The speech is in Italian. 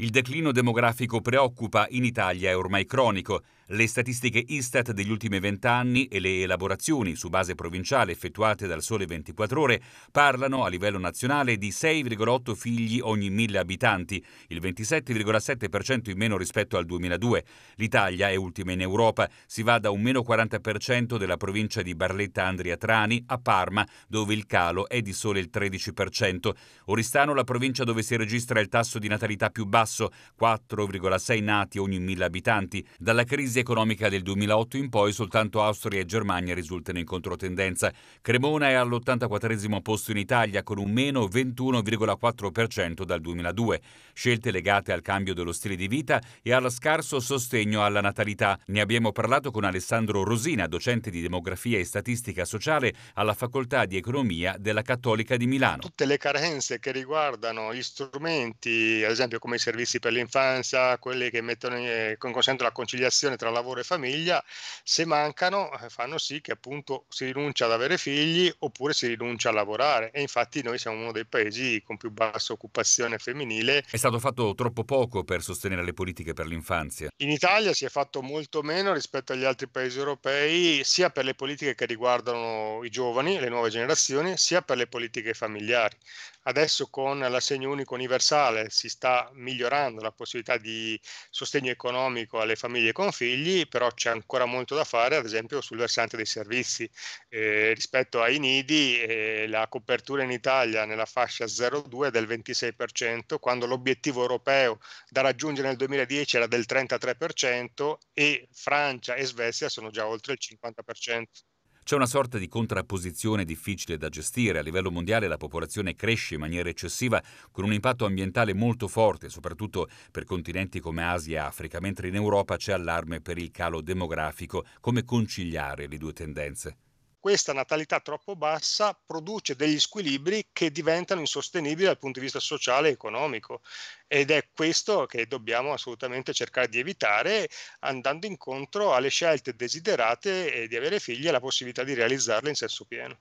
Il declino demografico preoccupa in Italia è ormai cronico le statistiche Istat degli ultimi vent'anni e le elaborazioni su base provinciale effettuate dal Sole 24 Ore parlano a livello nazionale di 6,8 figli ogni mille abitanti, il 27,7% in meno rispetto al 2002. L'Italia è ultima in Europa, si va da un meno 40% della provincia di Barletta Andria Trani a Parma, dove il calo è di sole il 13%. Oristano, la provincia dove si registra il tasso di natalità più basso, 4,6 nati ogni mille abitanti. Dalla crisi economica del 2008 in poi soltanto Austria e Germania risultano in controtendenza. Cremona è all'84 posto in Italia con un meno 21,4% dal 2002, scelte legate al cambio dello stile di vita e allo scarso sostegno alla natalità. Ne abbiamo parlato con Alessandro Rosina, docente di demografia e statistica sociale alla Facoltà di Economia della Cattolica di Milano. Tutte le carenze che riguardano gli strumenti, ad esempio come i servizi per l'infanzia, quelli che mettono, eh, consentono la conciliazione tra lavoro e famiglia, se mancano eh, fanno sì che appunto si rinuncia ad avere figli oppure si rinuncia a lavorare e infatti noi siamo uno dei paesi con più bassa occupazione femminile. È stato fatto troppo poco per sostenere le politiche per l'infanzia. In Italia si è fatto molto meno rispetto agli altri paesi europei, sia per le politiche che riguardano i giovani, le nuove generazioni, sia per le politiche familiari. Adesso con l'assegno unico universale si sta migliorando la possibilità di sostegno economico alle famiglie con figli consigli, però c'è ancora molto da fare, ad esempio sul versante dei servizi. Eh, rispetto ai nidi, eh, la copertura in Italia nella fascia 02 è del 26%, quando l'obiettivo europeo da raggiungere nel 2010 era del 33% e Francia e Svezia sono già oltre il 50%. C'è una sorta di contrapposizione difficile da gestire. A livello mondiale la popolazione cresce in maniera eccessiva con un impatto ambientale molto forte, soprattutto per continenti come Asia e Africa, mentre in Europa c'è allarme per il calo demografico. Come conciliare le due tendenze? questa natalità troppo bassa produce degli squilibri che diventano insostenibili dal punto di vista sociale e economico ed è questo che dobbiamo assolutamente cercare di evitare andando incontro alle scelte desiderate eh, di avere figli e la possibilità di realizzarle in senso pieno.